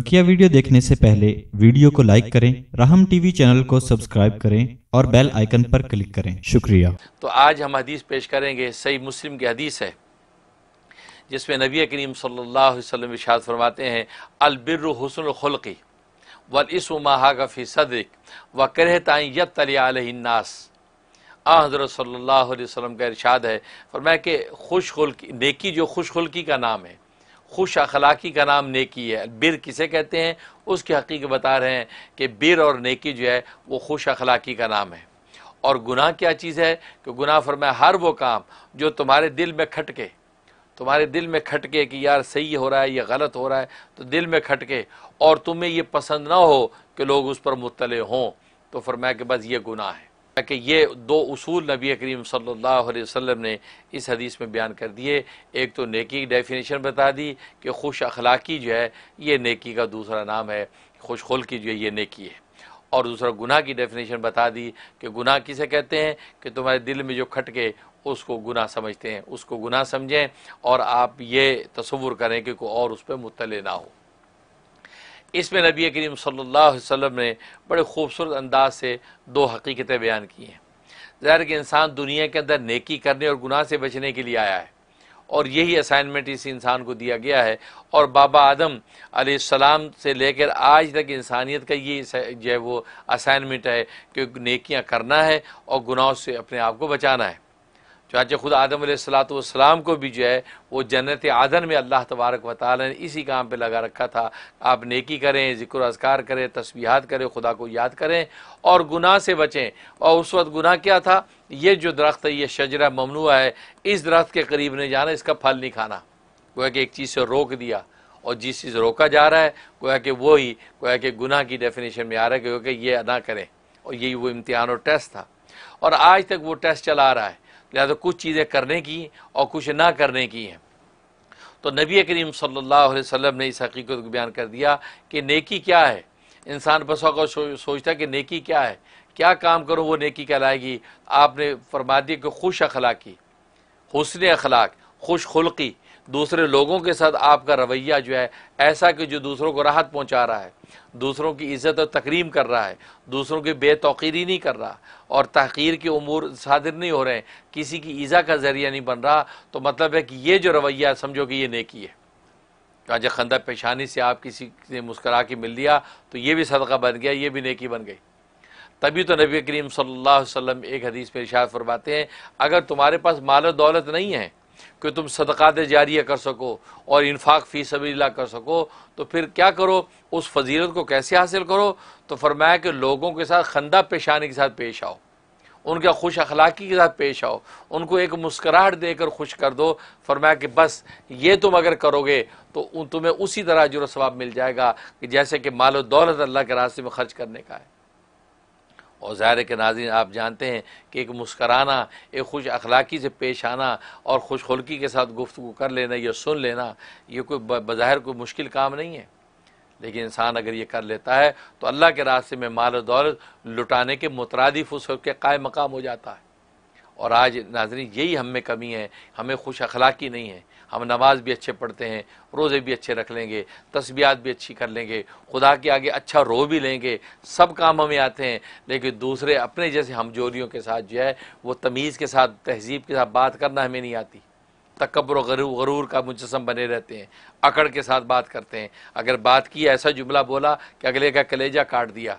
बकिया वीडियो देखने से पहले वीडियो को लाइक करें राहम टीवी चैनल को सब्सक्राइब करें और बेल आइकन पर क्लिक करें शुक्रिया तो आज हम हदीस पेश करेंगे सही मुस्लिम की हदीस है जिसमें नबी करीम सल्लल्लाहु अलैहि वसल्लम फरमाते हैं अलबिर हसन खुल्की वल इस माहा का फ़ी सदरिक व करह तलियानास आ हज़रत सल्लल्लाहु अलैहि वसल्लम का इरशाद है फरमाया कि खुश खुल्की नेकी जो खुश का नाम है खुश अखलाकी का नाम नेकी है बिर किसे कहते हैं उसके हकीक बता रहे हैं कि बिर और नेकी जो है वो खुश अखलाकी का नाम है और गुनाह क्या चीज़ है कि गुनाह फरमाया हर वो काम जो तुम्हारे दिल में खटके तुम्हारे दिल में खटके कि यार सही हो रहा है या गलत हो रहा है तो दिल में खटके और तुम्हें ये पसंद ना हो कि लोग उस पर मुतले हों तो फरमाया कि बस ये गुनाह है ताकि ये दो उसूल नबी करीम सल्लल्लाहु अलैहि वसल्लम ने इस हदीस में बयान कर दिए एक तो नेकी की डेफिनेशन बता दी कि खुश अखलाकी जो है ये नेकी का दूसरा नाम है खुश खुल की जो है ये नेकी है और दूसरा गुनाह की डेफिनेशन बता दी कि गुनाह किसे कहते हैं कि तुम्हारे दिल में जो खटके उसको गुनाह समझते हैं उसको गुनाह समझें और आप ये तस्वुर करें कि कोई और उस पर मुतल ना हो इसमें नबी करीम सल्लल्लाहु अलैहि वसल्लम ने बड़े खूबसूरत अंदाज से दो हकीकतें बयान की हैं ज़ाहिर कि इंसान दुनिया के अंदर नेकी करने और गुनाह से बचने के लिए आया है और यही असाइनमेंट इस इंसान को दिया गया है और बाबा आदम सलाम से लेकर आज तक इंसानियत का ये जो है वो असाइनमेंट है कि नेकियां करना है और गुनाहों से अपने आप को बचाना है चाँचे खुद आदम सलाम को भी जो है वो जन्नत आदन में अल्लाह तबारक व ताल ने इसी काम पर लगा रखा था आप नेकी करें ज़िक्र असकार करें तस्बीहात करें खुदा को याद करें और गुनाह से बचें और उस वक्त गुनाह क्या था ये जो दरख्त है ये शजरा ममनुआ है इस दरख्त के करीब नहीं जाना इसका फल नहीं खाना गोया कि एक चीज़ से रोक दिया और जिस चीज़ रोका जा रहा है गोया कि वो ही गोया कि गुनाह की डेफिनेशन में आ रहा है क्योंकि ये अदा करें और यही वो इम्तहान और टेस्ट था और आज तक वो टेस्ट चला आ रहा है लिहाजा तो कुछ चीज़ें करने की और कुछ ना करने की हैं तो नबी करीम सल्ला अलैहि ने इस हकीकत को बयान कर दिया कि नेकी क्या है इंसान बस को सोचता कि नेकी क्या है क्या काम करो वो नेकी कहलाएगी आपने फरमा दिया कि खुश अखलाकी हुसन अखलाक खुश खुलकी दूसरे लोगों के साथ आपका रवैया जो है ऐसा कि जो दूसरों को राहत पहुंचा रहा है दूसरों की इज़्ज़त और तकरीम कर रहा है दूसरों की बेतौकीरी नहीं कर रहा और तहकीर के अमूर सादिर नहीं हो रहे हैं किसी की ईज़ा का ज़रिया नहीं बन रहा तो मतलब है कि ये जो रवैया समझो कि ये नेकी है जब खंदा पेशानी से आप किसी ने मुस्करा के मिल दिया तो ये भी सदका बन गया ये भी नेकी बन गई तभी तो नबी करीम सल्लल्लाहु अलैहि वसल्लम एक हदीस पर इशार फरमाते हैं अगर तुम्हारे पास माल दौलत नहीं है कि तुम सदक़ात जारिया कर सको और इन्फाक फ़ी सबीला कर सको तो फिर क्या करो उस फजीलत को कैसे हासिल करो तो फरमाया कि लोगों के साथ खंदा पेशानी के साथ पेश आओ उनका खुश अखलाकी के साथ पेश आओ उनको एक मुस्कराहट देकर खुश कर दो फरमाया कि बस ये तुम अगर करोगे तो तुम्हें उसी तरह जुर्सवाब मिल जाएगा कि जैसे कि मालो दौलत अल्लाह के रास्ते में खर्च करने का है और ज़ाहिर के नाजिन आप जानते हैं कि एक मुस्कराना एक खुश अखलाकी से पेश आना और खुश खुलकी के साथ गुफ्तु कर लेना या सुन लेना ये कोई बज़ाहिर कोई मुश्किल काम नहीं है लेकिन इंसान अगर ये कर लेता है तो अल्लाह के रास्ते में माल दौलत लुटाने के मुतरदफ उस के काय मकाम हो जाता है और आज नाजरी यही हमें कमी है हमें खुश अखलाकी नहीं है हम नमाज भी अच्छे पढ़ते हैं रोज़े भी अच्छे रख लेंगे तस्बियात भी अच्छी कर लेंगे खुदा के आगे अच्छा रो भी लेंगे सब काम हमें आते हैं लेकिन दूसरे अपने जैसे हमजोरियों के साथ जो है वो तमीज़ के साथ तहजीब के साथ बात करना हमें नहीं आती तकबर गरूर का मुजस्म बने रहते हैं अकड़ के साथ बात करते हैं अगर बात की ऐसा जुमला बोला कि अगले का कलेजा काट दिया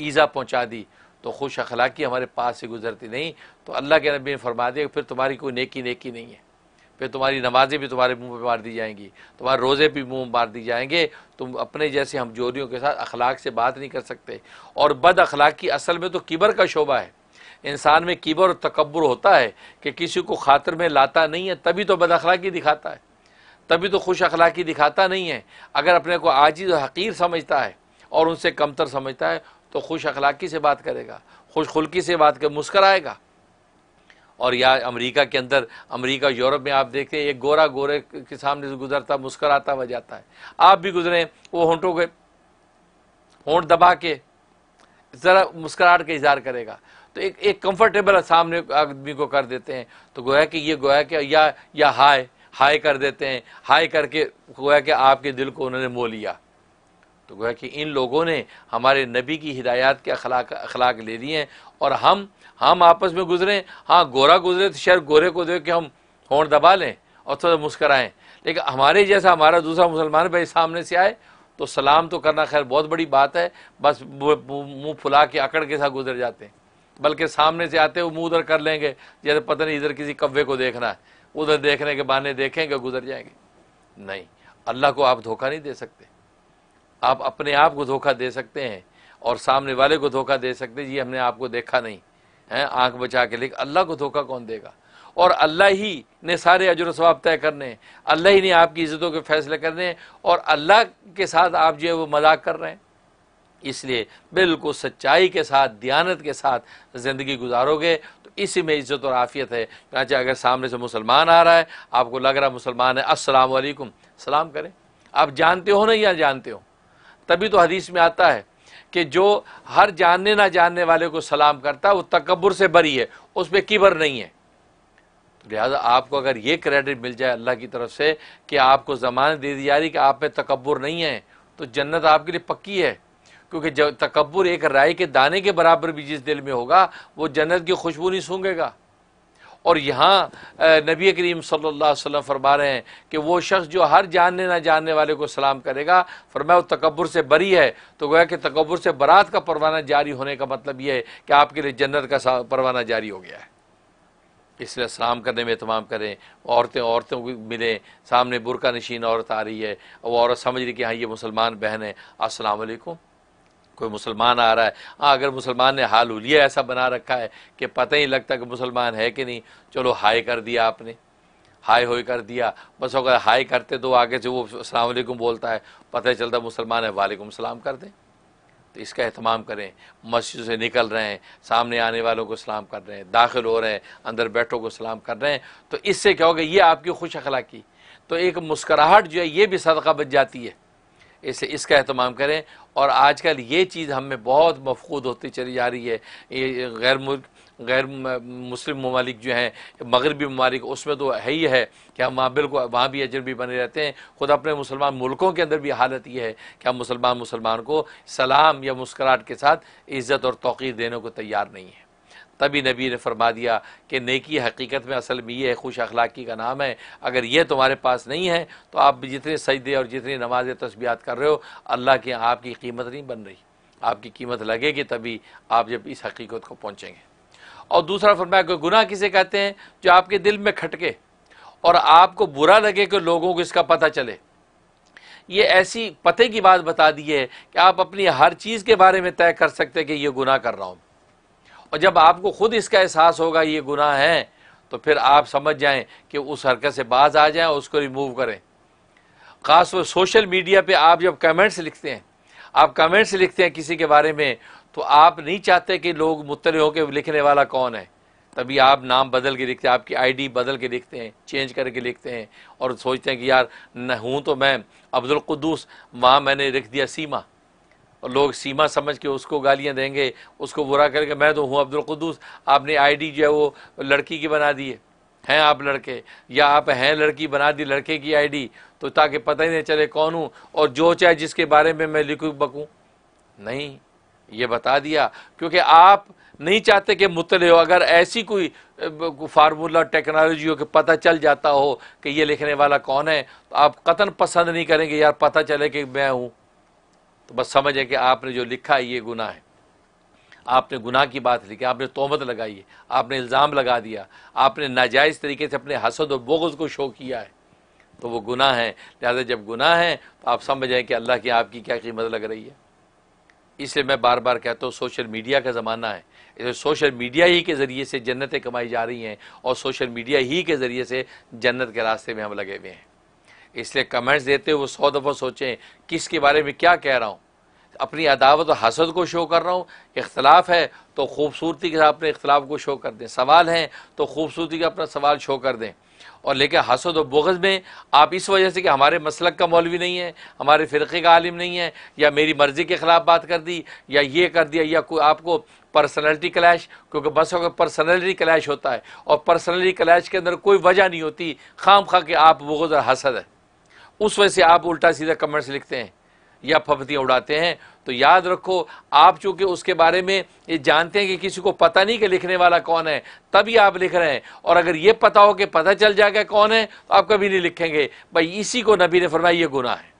ईज़ा पहुँचा दी तो खुश अखलाकी हमारे पास से गुजरती नहीं तो अल्लाह के नबी ने फरमा दिया फिर तुम्हारी कोई नेकी नेकी नहीं है फिर तुम्हारी नमाजें भी तुम्हारे मुंह पे मार दी जाएंगी तुम्हारे रोज़े भी मुंह मार दी जाएंगे तुम अपने जैसे हमजोरियों के साथ अखलाक से बात नहीं कर सकते और बद अखलाकी असल में तो किबर का शोबा है इंसान में किबर और तकबर होता है कि किसी को खातर में लाता नहीं है तभी तो बद अखलाकी दिखाता है तभी तो खुश अखलाकी दिखाता नहीं है अगर अपने को आजीज और हकीर समझता है और उनसे कमतर समझता है तो खुश अखलाकी से बात करेगा खुश खुलकी से बात कर मुस्कराएगा और या अमेरिका के अंदर अमेरिका यूरोप में आप देखते हैं एक गोरा गोरे के सामने से गुजरता मुस्कराता हुआ जाता है आप भी गुजरे वो होंटों के होंट दबा के ज़रा मुस्कराहट का इजहार करेगा तो एक एक कंफर्टेबल सामने आदमी को कर देते हैं तो गोया कि ये गोया कि या या हाय हाय कर देते हैं हाय करके गोया कि आपके दिल को उन्होंने मोह लिया तो गोया कि इन लोगों ने हमारे नबी की हिदायत के अखलाक अखलाक ले लिए हैं और हम हम आपस में गुजरें हाँ गोरा गुजरे तो शायद गोरे को देख के हम होंड दबा लें और थोड़ा मुस्कराएं लेकिन हमारे जैसा हमारा दूसरा मुसलमान भाई सामने से आए तो सलाम तो करना खैर बहुत बड़ी बात है बस मुंह फुला के अकड़ के साथ गुजर जाते हैं बल्कि सामने से आते हुए मुँह उधर कर लेंगे जैसे पता नहीं इधर किसी कव्वे को देखना है उधर देखने के बहाने देखेंगे गुजर जाएंगे नहीं अल्लाह को आप धोखा नहीं दे सकते आप अपने आप को धोखा दे सकते हैं और सामने वाले को धोखा दे सकते हैं जी हमने आपको देखा नहीं है आंख बचा के लेकिन अल्लाह को धोखा कौन देगा और अल्लाह ही ने सारे अजर स्वाब तय करने हैं अल्लाह ही ने आपकी इज़्ज़तों के फैसले करने हैं और अल्लाह के साथ आप जो है वो मजाक कर रहे हैं इसलिए बिल्कुल सच्चाई के साथ दियानत के साथ ज़िंदगी गुजारोगे तो इसी में इज़्ज़त और आफ़ियत है चाहे अगर सामने से मुसलमान आ रहा है आपको लग रहा मुसलमान है अस्सलाम सलाम करें आप जानते हो ना या जानते हो तभी तो हदीस में आता है कि जो हर जानने ना जानने वाले को सलाम करता है वो तकबर से बरी है उस पर किबर नहीं है तो लिहाजा आपको अगर ये क्रेडिट मिल जाए अल्लाह की तरफ से कि आपको ज़मानत दे दी जा रही कि आप में तकबर नहीं है तो जन्नत आपके लिए पक्की है क्योंकि जब तकबर एक राय के दाने के बराबर भी जिस दिल में होगा वो जन्नत की खुशबू नहीं सूंघेगा और यहाँ नबी करीम सल्ला वसम फरमा रहे हैं कि वो शख्स जो हर जानने ना जानने वाले को सलाम करेगा फरमाया वो तकबर से बरी है तो गोया कि तकबर से बरात का परवाना जारी होने का मतलब ये है कि आपके लिए जन्नत का परवाना जारी हो गया है इसलिए सलाम करने में तमाम करें औरतें औरतों को मिलें सामने बुरका नशीन औरत आ रही है वो औरत समझ रही कि हाँ ये मुसलमान बहन है असलकुम कोई मुसलमान आ रहा है हाँ अगर मुसलमान ने हाल उलिया ऐसा बना रखा है कि पता ही लगता कि मुसलमान है कि नहीं चलो हाई कर दिया आपने हाय होय कर दिया बस अगर हाय करते तो आगे से वो सलामकुम बोलता है पता ही चलता मुसलमान है वालेकुम सलाम कर दें तो इसका अहतमाम करें मस्जिद से निकल रहे हैं सामने आने वालों को सलाम कर रहे हैं दाखिल हो रहे हैं अंदर बैठों को सलाम कर रहे हैं तो इससे क्या होगा ये आपकी खुश अखलाकी तो एक मुस्कराहट जो है ये भी सदका बच जाती है इसे इसका अहतमाम करें और आजकल ये चीज़ हमें बहुत मफकूद होती चली जा रही है ये गैर मुल्क गैर मुस्लिम ममालिक जो हैं मगरबी ममालिक उसमें तो है ही है कि हम वहाँ बिल्कुल वहाँ भी अजनबी बने रहते हैं खुद अपने मुसलमान मुल्कों के अंदर भी हालत ये है कि हम मुसलमान मुसलमान को सलाम या मुस्कुराहट के साथ इज़्ज़त और तोक़ीर देने को तैयार नहीं है तभी नबी ने फरमा दिया कि नेकी हकीकत में असल में ये है खुश अखलाकी का नाम है अगर ये तुम्हारे पास नहीं है तो आप जितने सजदे और जितनी नमाज तस्बियात कर रहे हो अल्लाह के आपकी कीमत नहीं बन रही आपकी कीमत लगेगी तभी आप जब इस हकीकत को पहुँचेंगे और दूसरा फरमाया कोई गुनाह किसे कहते हैं जो आपके दिल में खटके और आपको बुरा लगे कि लोगों को इसका पता चले ये ऐसी पते की बात बता दी है कि आप अपनी हर चीज़ के बारे में तय कर सकते हैं कि ये गुनाह कर रहा हूँ और जब आपको खुद इसका एहसास होगा ये गुनाह है तो फिर आप समझ जाएं कि उस हरकत से बाज आ जाएं उसको रिमूव करें ख़ास वो सोशल मीडिया पे आप जब कमेंट्स लिखते हैं आप कमेंट्स लिखते हैं किसी के बारे में तो आप नहीं चाहते कि लोग मुतल होकर लिखने वाला कौन है तभी आप नाम बदल के लिखते हैं आपकी आईडी बदल के लिखते हैं चेंज करके लिखते हैं और सोचते हैं कि यार न हूँ तो मैं अब्दुल कुद्दूस वहाँ मैंने लिख दिया सीमा और लोग सीमा समझ के उसको गालियाँ देंगे उसको बुरा करके मैं तो हूँ अब्दुल कुद्दूस आपने आईडी जो है वो लड़की की बना दी है हैं आप लड़के या आप हैं लड़की बना दी लड़के की आईडी तो ताकि पता ही नहीं चले कौन हूँ और जो चाहे जिसके बारे में मैं लिखू बकूँ नहीं ये बता दिया क्योंकि आप नहीं चाहते कि मुतले हो अगर ऐसी कोई फार्मूला टेक्नोलॉजी हो कि पता चल जाता हो कि ये लिखने वाला कौन है तो आप कतन पसंद नहीं करेंगे यार पता चले कि मैं हूँ तो बस है कि आपने जो लिखा है ये गुना है आपने गुनाह की बात लिखी आपने तोहमत लगाई है आपने इल्ज़ाम लगा दिया आपने नाजायज़ तरीके से अपने हसद और बोगज़ को शो किया है तो वो गुनाह है लिहाजा जब गुनाह है तो आप समझ जाएँ कि अल्लाह की आपकी क्या कीमत लग रही है इसलिए मैं बार बार कहता हूँ सोशल मीडिया का ज़माना है इसलिए सोशल मीडिया ही के ज़रिए से जन्नतें कमाई जा रही हैं और सोशल मीडिया ही के ज़रिए से जन्नत के रास्ते में हम लगे हुए हैं इसलिए कमेंट्स देते हुए सौ दफ़ा सोचें किसके बारे में क्या कह रहा हूँ अपनी अदावत और हसद को शो कर रहा हूँ इख्तलाफ है तो खूबसूरती के साथ अपने इख्तलाफ को शो कर दें सवाल हैं तो खूबसूरती का अपना सवाल शो कर दें और लेकिन हसद और बोगज़ में आप इस वजह से कि हमारे मसलक का मौलवी नहीं है हमारे फ़िरक़े का आलिम नहीं है या मेरी मर्ज़ी के ख़िलाफ़ बात कर दी या ये कर दिया या कोई आपको पर्सनैलिटी क्लैश क्योंकि बस अगर पर्सनैलिटी क्लैश होता है और पर्सनैलिटी क्लैश के अंदर कोई वजह नहीं होती खाम खा के आप बोगज़ और हसद है उस वजह से आप उल्टा सीधा कमेंट्स लिखते हैं या फपतियाँ उड़ाते हैं तो याद रखो आप चूंकि उसके बारे में ये जानते हैं कि किसी को पता नहीं कि लिखने वाला कौन है तभी आप लिख रहे हैं और अगर ये पता हो कि पता चल जाएगा कौन है तो आप कभी नहीं लिखेंगे भाई इसी को नबी ने फरमाया ये गुना है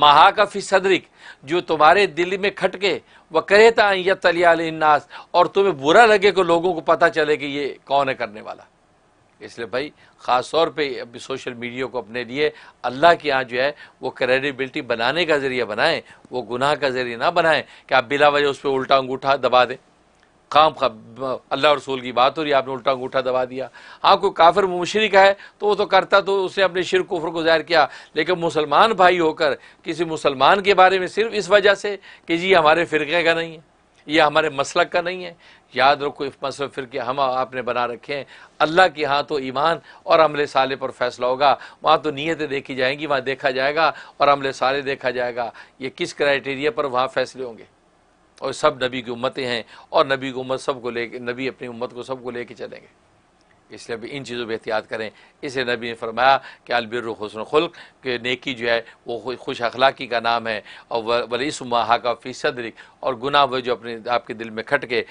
महा का सदरिक जो तुम्हारे दिल में खटके व करेता यतलिया और तुम्हें बुरा लगे को लोगों को पता चले कि ये कौन है करने वाला इसलिए भाई ख़ास तौर पे अभी सोशल मीडिया को अपने लिए अल्लाह के यहाँ जो है वो क्रेडिबिलिटी बनाने का ज़रिया बनाएं वो गुनाह का ज़रिया ना बनाएं कि आप बिला वजह उस पर उल्टा अंगूठा दबा दें काम अल्लाह रसूल की बात हो रही आपने उल्टा अंगूठा दबा दिया हाँ कोई काफिर मुशरक है तो वो तो करता तो उसने अपने शिर कुफर को जाहिर किया लेकिन मुसलमान भाई होकर किसी मुसलमान के बारे में सिर्फ इस वजह से कि जी हमारे फ़िरक़े का नहीं है यह हमारे मसल का नहीं है याद रखो मसल फिर कि हम आपने बना रखे हैं अल्लाह के यहाँ तो ईमान और अमले साले पर फैसला होगा वहाँ तो नीयतें देखी जाएंगी वहाँ देखा जाएगा और अमले साले देखा जाएगा ये किस क्राइटेरिया पर वहाँ फैसले होंगे और सब नबी की उम्मतें हैं और नबी की उम्मत सबको ले नबी अपनी उम्मत को सबको लेके चलेंगे इसलिए भी इन चीज़ों पर एहतियात करें इसे नबी ने फरमाया कि अलबिर हसन खुल्क के नेकी जो है वो खुश अखलाकी का नाम है और वलीस माहा का फ़ीसदरिक और गुनाह वह जो अपने आपके दिल में खटके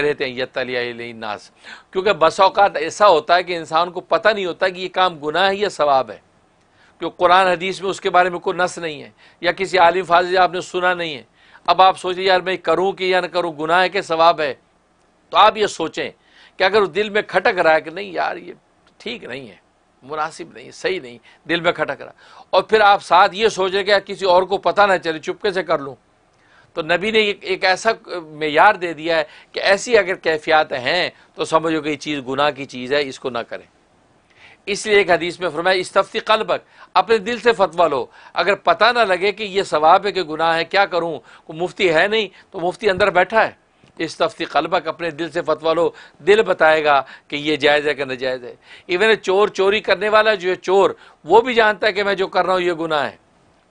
रहे थे यत्तलियानास क्योंकि बस अवकात ऐसा होता है कि इंसान को पता नहीं होता कि ये काम गुनाह है या सवाब है क्योंकि कुरान हदीस में उसके बारे में कोई नस नहीं है या किसी आलिम फाजिल आपने सुना नहीं है अब आप सोचिए यार मैं करूँ कि या ना करूँ गुनाह है कि सवाब है तो आप ये सोचें कि अगर वो दिल में खटक रहा है कि नहीं यार ये ठीक नहीं है मुनासिब नहीं सही नहीं दिल में खटक रहा और फिर आप साथ ये सोच रहे कि किसी और को पता ना चले चुपके से कर लूँ तो नबी ने एक, एक ऐसा मैार दे दिया है कि ऐसी अगर कैफियात हैं तो समझो कि ये चीज़ गुनाह की चीज़ है इसको ना करें इसलिए एक हदीस में फरमाया तफ्ती कलबक अपने दिल से फतवा लो अगर पता ना लगे कि ये सवाब है कि गुनाह है क्या करूँ मुफ्ती है नहीं तो मुफ्ती अंदर बैठा है इस तफ्ती कलबक अपने दिल से फतवा लो दिल बताएगा कि ये जायज़ है कि नजायज़ है इवन चोर चोरी करने वाला जो है चोर वो भी जानता है कि मैं जो कर रहा हूँ ये गुनाह है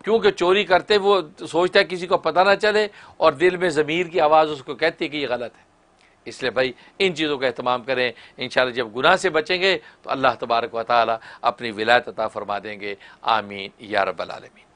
क्योंकि चोरी करते वो सोचता है किसी को पता ना चले और दिल में ज़मीर की आवाज़ उसको कहती है कि ये गलत है इसलिए भाई इन चीज़ों का अहतमाम करें इन जब गुनाह से बचेंगे तो अल्लाह तबारक व अपनी विलायत अता फरमा देंगे आमीन या रबालमीन